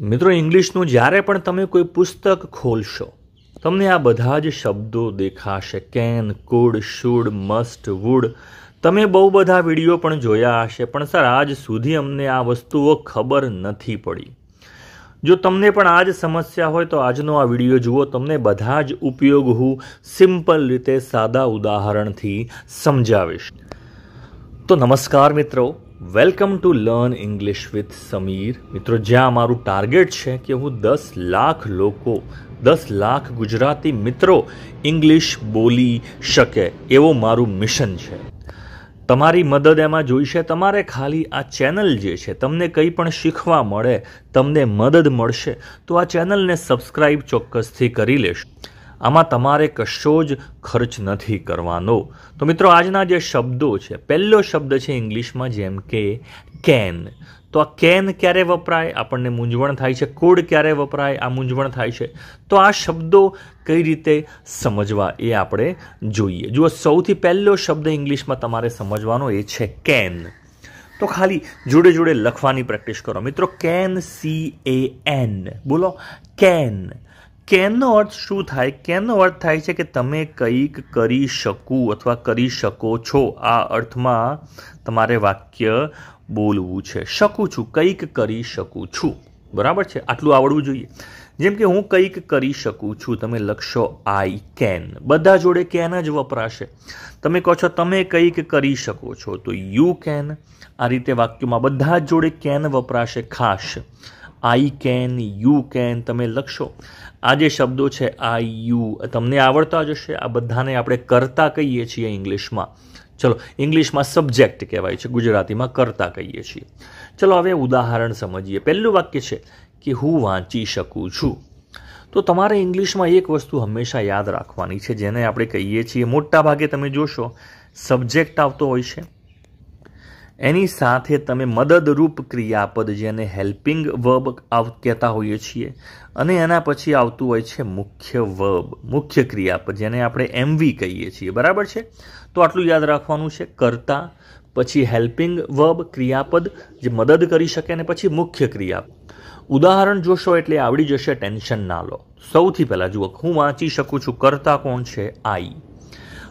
મિત્રો ઇંગ્લિશનું જ્યારે પણ તમે કોઈ પુસ્તક ખોલશો તમને આ બધા જ શબ્દો દેખાશે can could should must would તમે બહુ બધા વિડીયો પણ જોયા હશે પણ સર આજ સુધી અમને આ વસ્તુઓ ખબર નથી પડી જો તમને પણ આ જ સમસ્યા હોય તો આજનો આ વિડીયો જુઓ તમને બધા જ ઉપયોગ હું સિમ્પલ રીતે સાદા ઉદાહરણથી સમજાવીશ તો નમસ્કાર મિત્રો welcome to learn English with Sameer મિત્રો જ્યાં મારું ટાર્ગેટ છે કે હું દસ લાખ લોકો દસ લાખ ગુજરાતી મિત્રો ઇંગ્લિશ બોલી શકે એવો મારું મિશન છે તમારી મદદ એમાં જોઈશે તમારે ખાલી આ ચેનલ જે છે તમને કંઈ પણ શીખવા મળે તમને મદદ મળશે તો આ ચેનલને સબસ્ક્રાઈબ ચોક્કસથી કરી લેશો આમાં તમારે કશો જ ખર્ચ નથી કરવાનો તો મિત્રો આજના જે શબ્દો છે પહેલો શબ્દ છે ઇંગ્લિશમાં જેમ કે કેન તો આ કેન ક્યારે વપરાય આપણને મૂંઝવણ થાય છે કોડ ક્યારે વપરાય આ મૂંઝવણ થાય છે તો આ શબ્દો કઈ રીતે સમજવા એ આપણે જોઈએ જુઓ સૌથી પહેલો શબ્દ ઇંગ્લિશમાં તમારે સમજવાનો એ છે કેન તો ખાલી જોડે જોડે લખવાની પ્રેક્ટિસ કરો મિત્રો કેન સી એ એન બોલો કેન કેનો અર્થ શું થાય કેનો અર્થ થાય છે કે તમે કંઈક કરી શકું અથવા કરી શકો છો આ અર્થમાં તમારે વાક્ય બોલવું છે શકું છું કંઈક કરી શકું છું બરાબર છે આટલું આવડવું જોઈએ જેમ કે હું કંઈક કરી શકું છું તમે લખશો આઈ કેન બધા જોડે કેન જ વપરાશે તમે કહો છો તમે કંઈક કરી શકો છો તો યુ કેન આ રીતે વાક્યમાં બધા જ જોડે કેન વપરાશે ખાસ આઈ કેન યુ કેન તમે લખશો આ જે શબ્દો છે આઈ યુ તમને આવડતા જ હશે આ બધાને આપણે કરતા કહીએ છીએ ઇંગ્લિશમાં ચલો ઇંગ્લિશમાં સબ્જેક્ટ કહેવાય છે ગુજરાતીમાં કરતા કહીએ છીએ ચલો હવે ઉદાહરણ સમજીએ પહેલું વાક્ય છે કે હું વાંચી શકું છું તો તમારે ઇંગ્લિશમાં એક વસ્તુ હંમેશા યાદ રાખવાની છે જેને આપણે કહીએ છીએ મોટા ભાગે તમે જોશો સબ્જેક્ટ આવતો હોય છે એની સાથે તમે મદદરૂપ ક્રિયાપદ જેને હેલ્પિંગ વર્બ કહેતા હોઈએ છીએ અને એના પછી આવતું હોય છે મુખ્ય વર્બ મુખ્ય ક્રિયાપદ જેને આપણે એમવી કહીએ છીએ બરાબર છે તો આટલું યાદ રાખવાનું છે કરતા પછી હેલ્પિંગ વર્બ ક્રિયાપદ જે મદદ કરી શકે અને પછી મુખ્ય ક્રિયાપદ ઉદાહરણ જોશો એટલે આવડી જશે ટેન્શન ના લો સૌથી પહેલાં જુઓ હું વાંચી શકું છું કરતા કોણ છે આઈ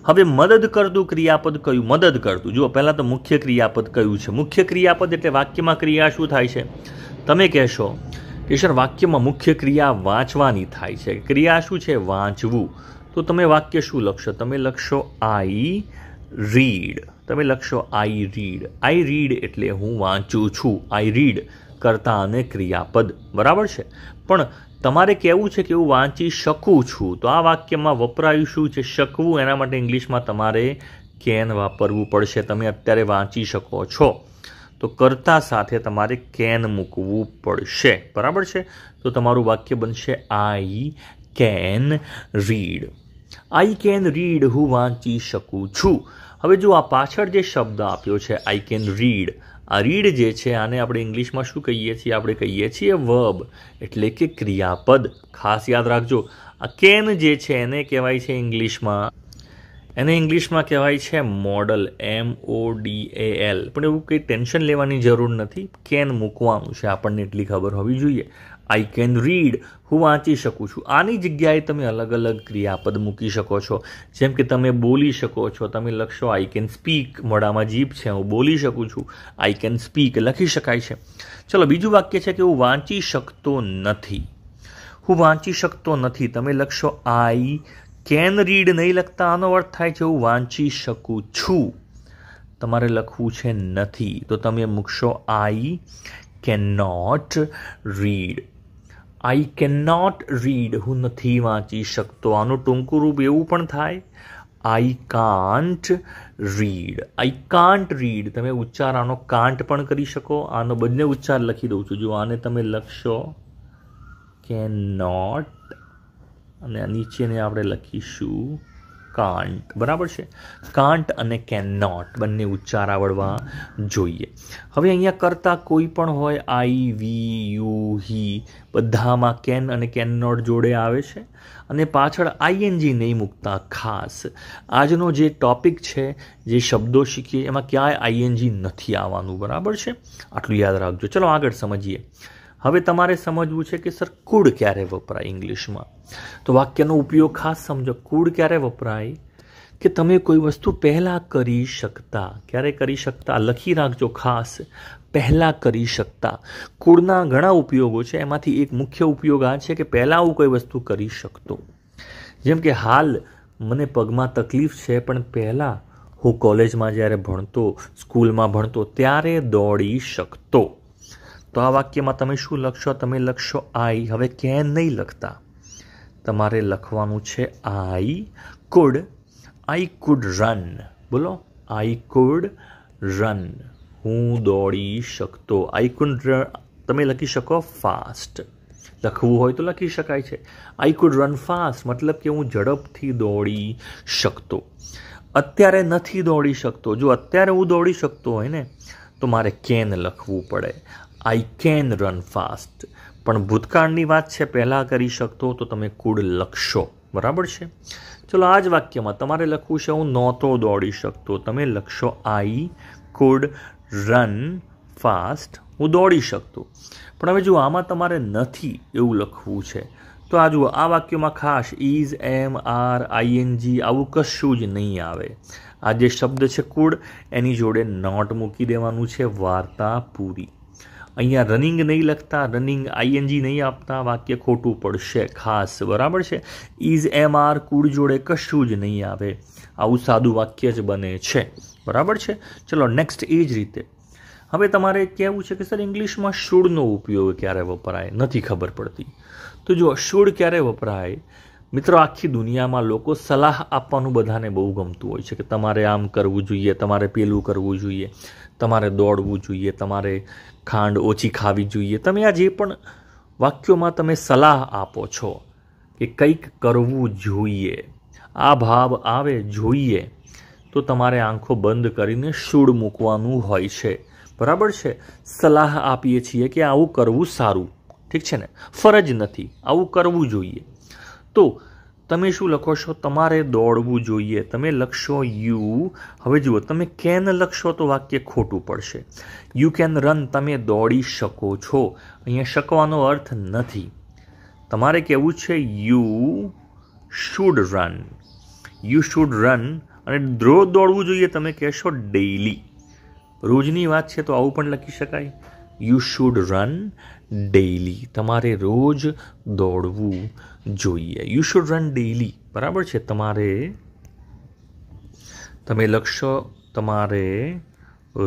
હવે મદદ કરતું ક્રિયાપદ કયું મદદ કરતું જુઓ પહેલાં તો મુખ્ય ક્રિયાપદ કયું છે મુખ્ય ક્રિયાપદ એટલે વાક્યમાં ક્રિયા શું થાય છે તમે કહેશો કે સર વાક્યમાં મુખ્ય ક્રિયા વાંચવાની થાય છે ક્રિયા શું છે વાંચવું તો તમે વાક્ય શું લખશો તમે લખશો આઈ રીડ તમે લખશો આઈ રીડ આઈ રીડ એટલે હું વાંચું છું આઈ રીડ કરતા અને ક્રિયાપદ બરાબર છે પણ તમારે કહેવું છે કે હું વાંચી શકું છું તો આ વાક્યમાં વપરાયું શું છે શકવું એના માટે ઇંગ્લિશમાં તમારે કેન વાપરવું પડશે તમે અત્યારે વાંચી શકો છો તો કરતા સાથે તમારે કેન મૂકવું પડશે બરાબર છે તો તમારું વાક્ય બનશે I can read I can read હું વાંચી શકું છું હવે જો આ પાછળ જે શબ્દ આપ્યો છે આઈ કેન રીડ આ રીડ જે છે આને આપણે ઇંગ્લિશમાં શું કહીએ છીએ આપણે કહીએ છીએ વર્બ એટલે કે ક્રિયાપદ ખાસ યાદ રાખજો આ કેન જે છે એને કહેવાય છે ઇંગ્લિશમાં એને ઇંગ્લિશમાં કહેવાય છે modal M O D A L પણ એવું કંઈ ટેન્શન લેવાની જરૂર નથી કેન મૂકવાનું છે આપણને એટલી ખબર હોવી જોઈએ આઈ કેન રીડ હું વાંચી શકું છું આની જગ્યાએ તમે અલગ અલગ ક્રિયાપદ મૂકી શકો છો જેમ કે તમે બોલી શકો છો તમે લખશો આઈ કેન સ્પીક મોડામાં જીભ છે હું બોલી શકું છું આઈ કેન સ્પીક લખી શકાય છે ચલો બીજું વાક્ય છે કે હું વાંચી શકતો નથી હું વાંચી શકતો નથી તમે લખશો આઈ કેન રીડ નહીં લખતા આનો અર્થ થાય છે હું વાંચી શકું છું તમારે લખવું છે નથી તો તમે મૂકશો I can not read I can not read હું નથી વાંચી શકતો આનું ટૂંકું રૂપ એવું પણ થાય I can't read I can't read તમે ઉચ્ચાર આનો કાન્ટ પણ કરી શકો આનો બંને ઉચ્ચાર લખી દઉં છું જો આને તમે લખશો કેન નોટ અને નીચેને આપણે લખીશું કાન્ટ બરાબર છે કાન્ટ અને કેન નોટ બંને ઉચ્ચાર આવડવા જોઈએ હવે અહીંયા કરતાં કોઈ પણ હોય આઈ વી યુ હી બધામાં કેન અને કેન નોટ જોડે આવે છે અને પાછળ આઈએનજી નહીં મૂકતા ખાસ આજનો જે ટોપિક છે જે શબ્દો શીખીએ એમાં ક્યાંય આઈએનજી નથી આવવાનું બરાબર છે આટલું યાદ રાખજો ચલો આગળ સમજીએ હવે તમારે સમજવું છે કે સર કુડ ક્યારે વપરાય ઇંગ્લિશમાં તો વાક્યનો ઉપયોગ ખાસ સમજો કુડ ક્યારે વપરાય કે તમે કોઈ વસ્તુ પહેલાં કરી શકતા ક્યારે કરી શકતા લખી રાખજો ખાસ પહેલાં કરી શકતા કુળના ઘણા ઉપયોગો છે એમાંથી એક મુખ્ય ઉપયોગ આ છે કે પહેલાં હું કોઈ વસ્તુ કરી શકતો જેમ કે હાલ મને પગમાં તકલીફ છે પણ પહેલાં હું કોલેજમાં જ્યારે ભણતો સ્કૂલમાં ભણતો ત્યારે દોડી શકતો તો આ વાક્યમાં તમે શું લખશો તમે લખશો આઈ હવે કેન નહીં લખતા તમારે લખવાનું છે I could I could run બોલો આઈ કુડ રન હું દોડી શકતો આઈ કુડ રન તમે લખી શકો ફાસ્ટ લખવું હોય તો લખી શકાય છે આઈ કુડ રન ફાસ્ટ મતલબ કે હું ઝડપથી દોડી શકતો અત્યારે નથી દોડી શકતો જો અત્યારે હું દોડી શકતો હોય ને તો મારે કેન લખવું પડે આઈ કેન રન ફાસ્ટ પણ ભૂતકાળની વાત છે પહેલાં કરી શકતો તો તમે કુડ લખશો બરાબર છે ચલો આ જ વાક્યમાં તમારે લખવું છે હું નહોતો દોડી શકતો તમે લખશો આઈ કુડ રન ફાસ્ટ હું દોડી શકતો પણ હવે જુઓ આમાં તમારે નથી એવું લખવું છે તો આ જુઓ આ વાક્યમાં ખાસ ઇઝ એમ આર આઈએનજી આવું કશું જ નહીં આવે આ જે શબ્દ છે કુડ એની જોડે નોટ મૂકી દેવાનું છે વાર્તા પૂરી અહીંયા રનિંગ નહીં લખતા રનિંગ આઈએનજી નહીં આપતા વાક્ય ખોટું પડશે ખાસ બરાબર છે ઇઝ એમ આર કુડ જોડે કશું જ નહીં આવે આવું સાદું વાક્ય જ બને છે બરાબર છે ચલો નેક્સ્ટ એ જ રીતે હવે તમારે કહેવું છે કે સર ઇંગ્લિશમાં શુડનો ઉપયોગ ક્યારે વપરાય નથી ખબર પડતી તો જો શુડ ક્યારે વપરાય મિત્રો આખી દુનિયામાં લોકો સલાહ આપવાનું બધાને બહુ ગમતું હોય છે કે તમારે આમ કરવું જોઈએ તમારે પેલું કરવું જોઈએ તમારે દોડવું જોઈએ તમારે ખાંડ ઓછી ખાવી જોઈએ તમે આ જે પણ વાક્યોમાં તમે સલાહ આપો છો કે કંઈક કરવું જોઈએ આ ભાવ આવે જોઈએ તો તમારે આંખો બંધ કરીને શૂળ મૂકવાનું હોય છે બરાબર છે સલાહ આપીએ છીએ કે આવું કરવું સારું ઠીક છે ને ફરજ નથી આવું કરવું જોઈએ તો તમે શું લખો છો તમારે દોડવું જોઈએ તમે લખશો યુ હવે જુઓ તમે કેન લખશો તો વાક્ય ખોટું પડશે યુ કેન રન તમે દોડી શકો છો અહીંયા શકવાનો અર્થ નથી તમારે કહેવું છે you should run you should run અને રોજ દોડવું જોઈએ તમે કહેશો ડેઇલી રોજની વાત છે તો આવું પણ લખી શકાય યુ શુડ રન ડેઈલી તમારે રોજ દોડવું જોઈએ યુ શુડ રન ડેઈલી બરાબર છે તમારે તમે લક્ષ્ય તમારે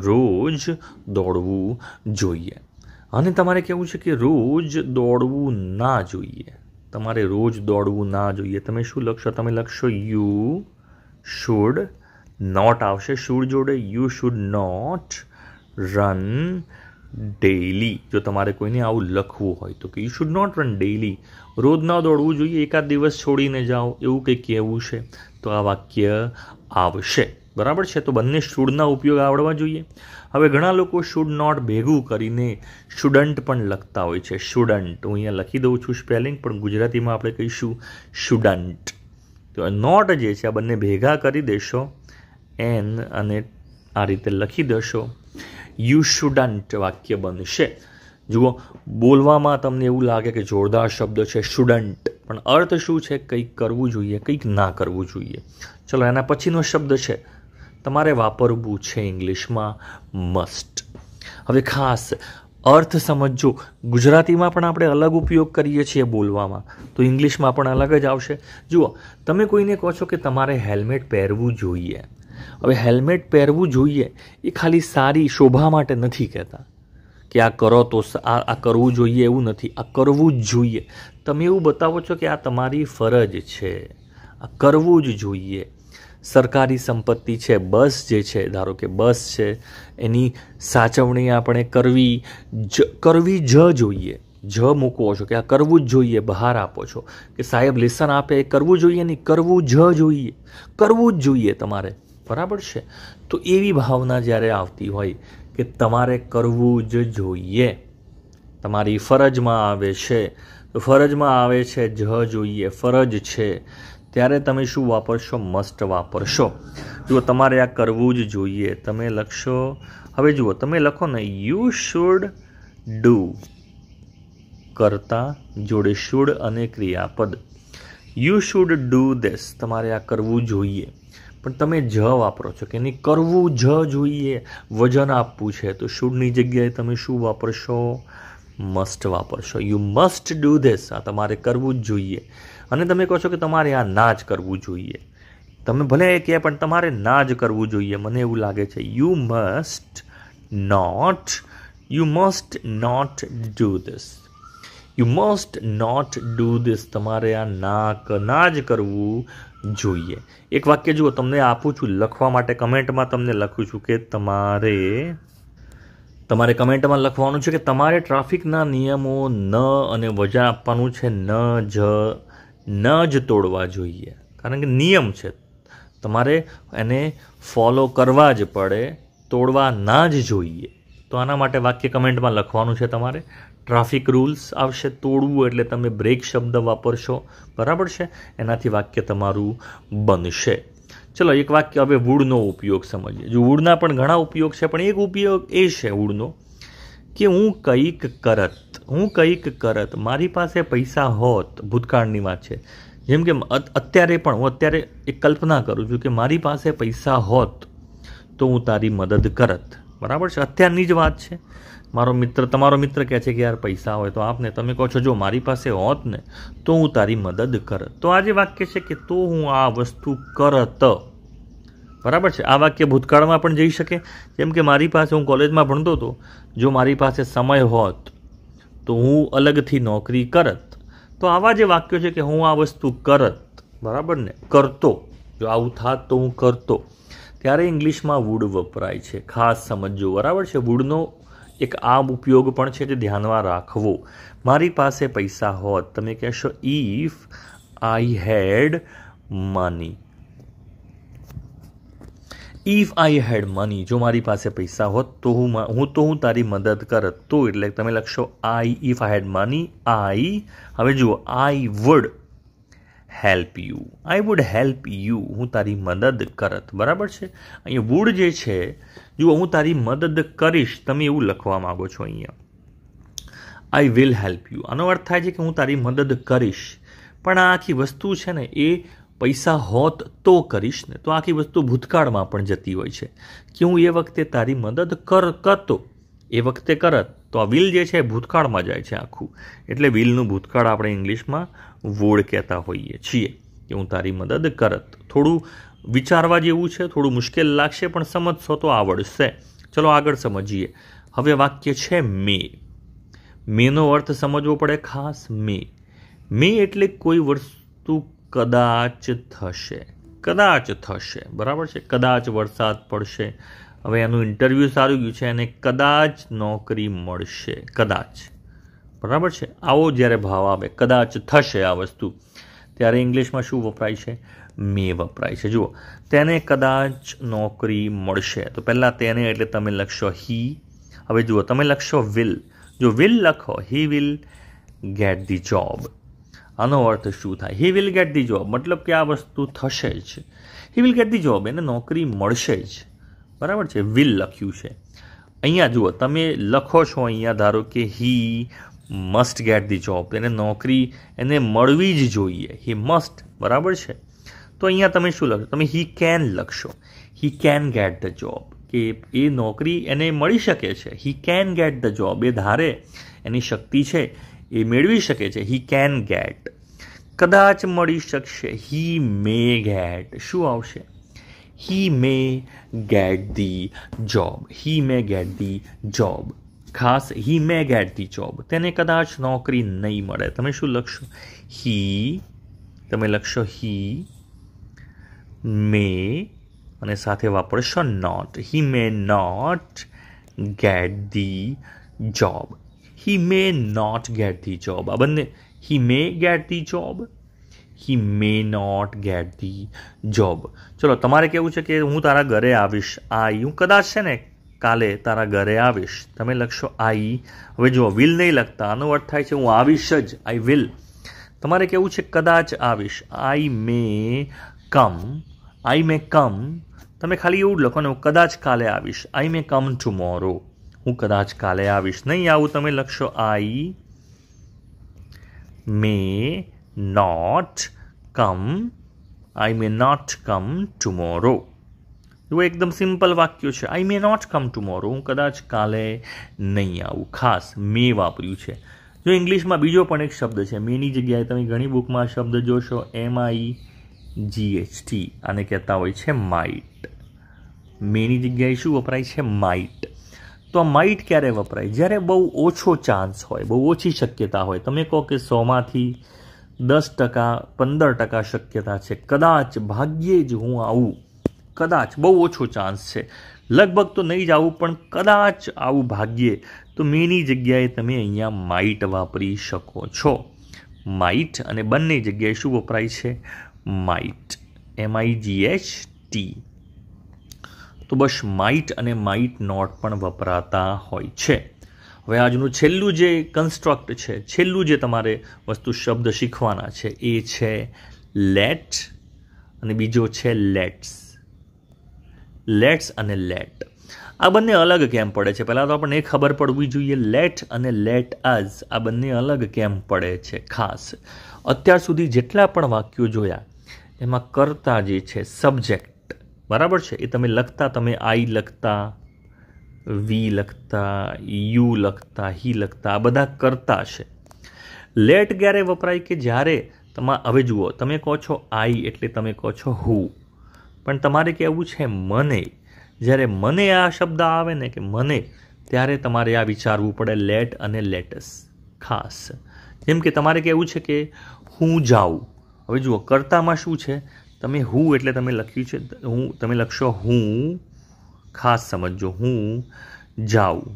રોજ દોડવું જોઈએ અને તમારે કહેવું છે કે રોજ દોડવું ના જોઈએ તમારે રોજ દોડવું ના જોઈએ તમે શું લખશો તમે લખશો યુ શુડ નોટ આવશે શુડ જોડે you should not run daily જો તમારે કોઈને આવું લખવું હોય તો કે you should not run daily રોજ ન દોડવું જોઈએ એકાદ દિવસ છોડીને જાઓ એવું કંઈ કહેવું છે તો આ વાક્ય આવશે બરાબર છે તો બંને શુડના ઉપયોગ આવડવા જોઈએ હવે ઘણા લોકો શુડ નોટ ભેગું કરીને શુડન્ટ પણ લખતા હોય છે શુડન્ટ હું અહીંયા લખી દઉં છું સ્પેલિંગ પણ ગુજરાતીમાં આપણે કહીશું શુડન્ટ તો નોટ જે છે આ બંને ભેગા કરી દેશો એન અને આ રીતે લખી દેશો યુ શુડન્ટ વાક્ય બનશે જુઓ બોલવામાં તમને એવું લાગે કે જોરદાર શબ્દ છે શુડન્ટ પણ અર્થ શું છે કંઈક કરવું જોઈએ કંઈક ના કરવું જોઈએ ચલો એના પછીનો શબ્દ છે તમારે વાપરવું છે ઇંગ્લિશમાં મસ્ટ હવે ખાસ અર્થ સમજો ગુજરાતીમાં પણ આપણે અલગ ઉપયોગ કરીએ છીએ બોલવામાં તો ઇંગ્લિશમાં પણ અલગ જ આવશે જુઓ તમે કોઈને કહો છો કે તમારે હેલ્મેટ પહેરવું જોઈએ હવે હેલ્મેટ પહેરવું જોઈએ એ ખાલી સારી શોભા માટે નથી કહેતા કે આ કરો તો આ કરવું જોઈએ એવું નથી આ કરવું જ જોઈએ તમે એવું બતાવો છો કે આ તમારી ફરજ છે આ કરવું જ જોઈએ સરકારી સંપત્તિ છે બસ જે છે ધારો કે બસ છે એની સાચવણી આપણે કરવી જ કરવી જ જોઈએ જ મૂકવો છો કે આ કરવું જ જોઈએ બહાર આપો છો કે સાહેબ લેસન આપે એ કરવું જોઈએ નહીં કરવું જ જોઈએ કરવું જ જોઈએ તમારે બરાબર છે તો એવી ભાવના જ્યારે આવતી હોય કે તમારે કરવું જ જોઈએ તમારી ફરજમાં આવે છે ફરજમાં આવે છે જ જોઈએ ફરજ છે ત્યારે તમે શું વાપરશો મસ્ટ વાપરશો જુઓ તમારે આ કરવું જ જોઈએ તમે લખશો હવે જુઓ તમે લખો ને યુ શુડ ડુ કરતા જોડે શુડ અને ક્રિયાપદ યુ શુડ ડુ ધીસ તમારે આ કરવું જોઈએ પણ તમે જ વાપરો છો કે એની કરવું જ જોઈએ વજન આપવું છે તો શુડની જગ્યાએ તમે શું વાપરશો મસ્ટ વાપરશો યુ મસ્ટ ડુ ધીસ આ તમારે કરવું જ જોઈએ અને તમે કહો છો કે તમારે આ ના જ કરવું જોઈએ તમે ભલે એ કહે પણ તમારે ના જ કરવું જોઈએ મને એવું લાગે છે you must not you must not do this you must not do this તમારે આ ના ના જ કરવું જોઈએ એક વાક્ય જુઓ તમને આપું છું લખવા માટે કમેન્ટમાં તમને લખું છું કે તમારે તમારે કમેન્ટમાં લખવાનું છે કે તમારે ટ્રાફિકના નિયમો ન અને વજન આપવાનું છે ન જ ન જ તોડવા જોઈએ કારણ કે નિયમ છે તમારે એને ફોલો કરવા જ પડે તોડવા ના જ જોઈએ તો આના માટે વાક્ય કમેન્ટમાં લખવાનું છે તમારે ટ્રાફિક રૂલ્સ આવશે તોડવું એટલે તમે બ્રેક શબ્દ વાપરશો બરાબર છે એનાથી વાક્ય તમારું બનશે ચલો એક વાક્ય હવે વુડનો ઉપયોગ સમજીએ જો વુડના પણ ઘણા ઉપયોગ છે પણ એક ઉપયોગ એ છે વુડનો કે હું કંઈક કરત હું કંઈક કરત મારી પાસે પૈસા હોત ભૂતકાળની વાત છે જેમ કે અત્યારે પણ હું અત્યારે એક કલ્પના કરું છું કે મારી પાસે પૈસા હોત તો હું તારી મદદ કરત બરાબર છે અત્યારની જ વાત છે મારો મિત્ર તમારો મિત્ર કહે છે કે યાર પૈસા હોય તો આપને તમે કહો છો જો મારી પાસે હોત ને તો હું તારી મદદ કરત તો આ જે વાક્ય છે કે તો હું આ વસ્તુ કરત બરાબર છે આ વાક્ય ભૂતકાળમાં પણ જઈ શકે જેમ કે મારી પાસે હું કોલેજમાં ભણતો હતો જો મારી પાસે સમય હોત તો હું અલગથી નોકરી કરત તો આવા જે વાક્યો છે કે હું આ વસ્તુ કરત બરાબર ને કરતો જો આવું થાત તો હું કરતો ત્યારે ઇંગ્લિશમાં વુડ વપરાય છે ખાસ સમજજો બરાબર છે વુડનો એક આ ઉપયોગ પણ છે તે ધ્યાનમાં રાખવો મારી પાસે પૈસા હોત તમે કહેશો if I had money if I had money જો મારી પાસે પૈસા હોત તો હું હું તો હું તારી મદદ કરત તો એટલે તમે લખશો આઈ if I had money I હવે જુઓ I would help you I would help you હું તારી મદદ કરત બરાબર છે અહીંયા વુડ જે છે જુઓ હું તારી મદદ કરીશ તમે એવું લખવા માગો છો અહીંયા આઈ વિલ હેલ્પ યુ આનો અર્થ થાય છે કે હું તારી મદદ કરીશ પણ આ આખી વસ્તુ છે ને એ પૈસા હોત તો કરીશ ને તો આખી વસ્તુ ભૂતકાળમાં પણ જતી હોય છે કે હું એ વખતે તારી મદદ કર કરતો એ વખતે કરત તો આ વિલ જે છે ભૂતકાળમાં જાય છે આખું એટલે વિલનું ભૂતકાળ આપણે ઇંગ્લિશમાં વોડ કહેતા હોઈએ છીએ કે હું તારી મદદ કરત થોડું વિચારવા જેવું છે થોડું મુશ્કેલ લાગશે પણ સમજશો તો આવડશે ચલો આગળ સમજીએ હવે વાક્ય છે મે મેનો અર્થ સમજવો પડે ખાસ મે મે એટલે કોઈ વસ્તુ કદાચ થશે કદાચ થશે બરાબર છે કદાચ વરસાદ પડશે હવે એનું ઇન્ટરવ્યૂ સારું ગયું છે અને કદાચ નોકરી મળશે કદાચ બરાબર છે આવો જ્યારે ભાવ આવે કદાચ થશે આ વસ્તુ ત્યારે ઇંગ્લિશમાં શું વપરાય છે મે વપરાય છે જુઓ તેને કદાચ નોકરી મળશે તો પહેલાં તેને એટલે તમે લખશો હી હવે જુઓ તમે લખશો વિલ જો વિલ લખો he will get the job આનો અર્થ શું થાય he will get the job મતલબ કે આ વસ્તુ થશે જ he will get the job એને નોકરી મળશે જ બરાબર છે વિલ લખ્યું છે અહીંયા જુઓ તમે લખો છો અહીંયા ધારો કે he must get the job એને નોકરી એને મળવી જ જોઈએ હી મસ્ટ બરાબર છે તો અહીંયા તમે શું લખશો તમે હી કેન લખશો he can get the job કે એ નોકરી એને મળી શકે છે he can get the job એ ધારે એની શક્તિ છે એ મેળવી શકે છે હી કેન ગેટ કદાચ મળી શકશે હી મે ગેટ શું આવશે he may get the job he may get the job ખાસ he may get the job તેને કદાચ નોકરી નહીં મળે તમે શું લખશો હી તમે લખશો હી મે અને સાથે વાપરશો not he may not get the job he may not get the job આ બંને he may get the job he may not get the job ચલો તમારે કેવું છે કે હું તારા ઘરે આવીશ આઈ હું કદાચ છે ને કાલે તારા ઘરે આવીશ તમે લખશો આઈ હવે જો વિલ નહીં લખતા આનો અર્થ થાય છે હું આવીશ જ આઈ વિલ તમારે કેવું છે કદાચ આવીશ આઈ મે કમ આઈ મે કમ તમે ખાલી એવું જ લખો ને હું કદાચ કાલે આવીશ આઈ મે કમ ટુમોરો હું કદાચ કાલે આવીશ નહીં આવું તમે લખશો I may not come I may not come tomorrow એવું એકદમ સિમ્પલ વાક્ય છે આઈ મે નોટ કમ ટુમોરો હું કદાચ કાલે નહીં આવું ખાસ મે વાપર્યું છે જો ઇંગ્લિશમાં બીજો પણ એક શબ્દ છે મેની જગ્યાએ તમે ઘણી બુકમાં શબ્દ જોશો એમ આઈ જી એચ ટી આને કહેતા હોય છે માઇટ મેની જગ્યાએ શું વપરાય છે માઇટ તો આ માઇટ ક્યારે વપરાય જ્યારે બહુ ઓછો ચાન્સ હોય બહુ ઓછી શક્યતા હોય તમે કહો કે સોમાંથી દસ ટકા પંદર ટકા શક્યતા છે કદાચ ભાગ્યે જ હું આવું કદાચ બહુ ઓછો ચાન્સ છે લગભગ તો નહીં જ આવું પણ કદાચ આવું ભાગ્યે તો મેની જગ્યાએ તમે અહીંયા માઇટ વાપરી શકો છો માઇટ અને બંને જગ્યાએ શું વપરાય છે માઇટ એચ ટી તો બસ માઇટ અને માઇટ નોટ પણ વપરાતા હોય છે હવે આજનું છેલ્લું જે કન્સ્ટ્રક્ટ છે છેલ્લું જે તમારે વસ્તુ શબ્દ શીખવાના છે એ છે લેટ અને બીજો છે લેટ્સ લેટ્સ અને લેટ આ બંને અલગ કેમ પડે છે પહેલાં તો આપણને એ ખબર પડવી જોઈએ લેટ અને લેટ આઝ આ બંને અલગ કેમ પડે છે ખાસ અત્યાર સુધી જેટલા પણ વાક્યો જોયા એમાં કરતા જે છે સબ્જેક્ટ બરાબર છે એ તમે લખતા તમે આઈ લખતા વી લખતા યુ લખતા હી લખતા આ બધા કરતા છે લેટ ક્યારે વપરાય કે જ્યારે તમા હવે જુઓ તમે કહો છો આઈ એટલે તમે કહો છો હુ પણ તમારે કહેવું છે મને જ્યારે મને આ શબ્દ આવે ને કે મને ત્યારે તમારે આ વિચારવું પડે લેટ અને લેટસ ખાસ જેમ કે તમારે કહેવું છે કે હું જાઉં હવે જુઓ કરતામાં શું છે તમે હું એટલે તમે લખ્યું છે હું તમે લખશો હું ખાસ સમજજો હું જાઉં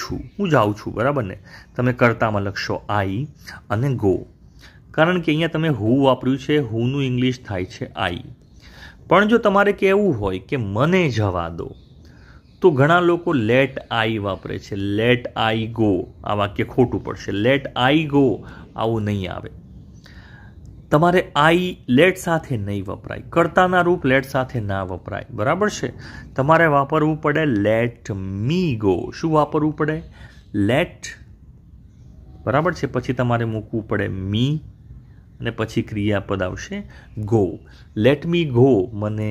છું હું જાઉં છું બરાબર ને તમે કરતામાં લખશો આઈ અને ગો કારણ કે અહીંયા તમે હુ વાપર્યું છે હુનું ઇંગ્લિશ થાય છે આઈ પણ જો તમારે કહેવું હોય કે મને જવા દો તો ઘણા લોકો લેટ આઈ વાપરે છે લેટ આઈ ગો આ વાક્ય ખોટું પડશે લેટ આઈ ગો આવું નહીં આવે તમારે આઈ લેટ સાથે નહીં વપરાય કર્તાના રૂપ લેટ સાથે ના વપરાય બરાબર છે તમારે વાપરવું પડે લેટ મી ગો શું વાપરવું પડે લેટ બરાબર છે પછી તમારે મૂકવું પડે મી અને પછી ક્રિયાપદ આવશે ગો લેટ મી ગો મને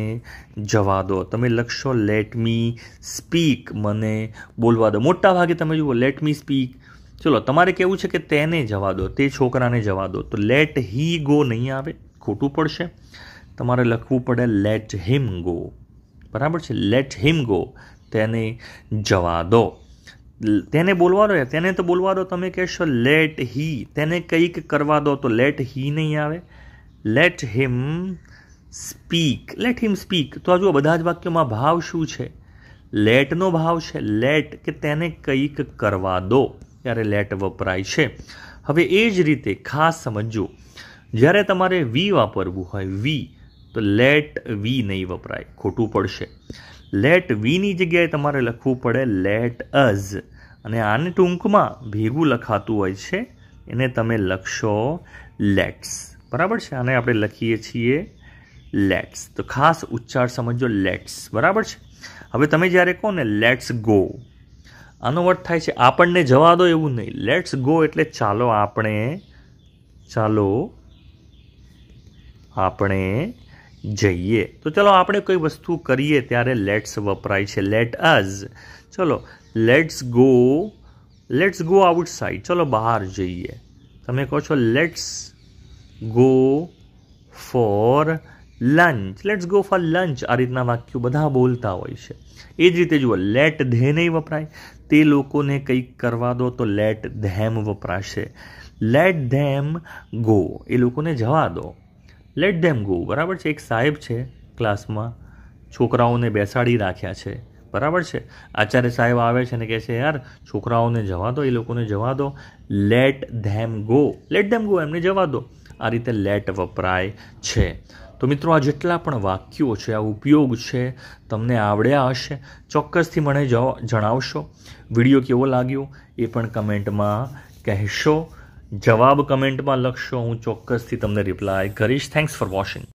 જવા દો તમે લખશો લેટ મી સ્પીક મને બોલવા દો મોટા ભાગે તમે જુઓ લેટ મી સ્પીક चलो तेरे कहूँ है कि तेने जवा दो छोकरा ने जवा दो तो लैट ही गो नहीं आवे खोटू पड़ से लखव पड़े लेट हिम गो बराबर है लेट हिम गो तेने जवा दो तेने बोलवा दो तेने तो बोलवा दो ते कहो लेट ही तेने कईक करवा दो तो लैट ही नहीं आवे let him speak let him speak तो आज बदाज वक्यों में भाव शू है लेट नो भाव है लेट के तेने कईक करवा दो ત્યારે લેટ વપરાય છે હવે એ જ રીતે ખાસ સમજો જ્યારે તમારે વી વાપરવું હોય વી તો લેટ વી નહીં વપરાય ખોટું પડશે લેટ વીની જગ્યાએ તમારે લખવું પડે લેટ અઝ અને આને ટૂંકમાં ભેગું લખાતું હોય છે એને તમે લખશો લેટ્સ બરાબર છે આને આપણે લખીએ છીએ લેટ્સ તો ખાસ ઉચ્ચાર સમજો લેટ્સ બરાબર છે હવે તમે જ્યારે કહો ને લેટ્સ ગો આનો થાય છે આપણને જવા દો એવું નહીં લેટ્સ ગો એટલે ચાલો આપણે ચાલો આપણે જઈએ તો ચાલો આપણે કોઈ વસ્તુ કરીએ ત્યારે લેટ્સ વપરાય છે લેટ અઝ ચલો let's go let's go outside ચલો બહાર જઈએ તમે કહો છો let's go for lunch let's go for lunch આ રીતના વાક્યો બધા બોલતા હોય છે એ જ રીતે જુઓ લેટ ધે નહીં વપરાય તે લોકોને કંઈક કરવા દો તો લેટ ધેમ વપરાશે લેટ ધેમ ગો એ લોકોને જવા દો લેટ ધેમ ગો બરાબર છે એક સાહેબ છે ક્લાસમાં છોકરાઓને બેસાડી રાખ્યા છે બરાબર છે આચાર્ય સાહેબ આવે છે ને કહે છે યાર છોકરાઓને જવા દો એ લોકોને જવા દો let them go let them go એમને જવા દો આ રીતે લેટ વપરાય છે તો મિત્રો આ જેટલા પણ વાક્યો છે આ ઉપયોગ છે તમને આવડ્યા હશે ચોક્કસથી મને જણાવશો વિડીયો કેવો લાગ્યો એ પણ કમેન્ટમાં કહેશો જવાબ કમેન્ટમાં લખશો હું ચોક્કસથી તમને રિપ્લાય કરીશ થેન્ક્સ ફોર વોચિંગ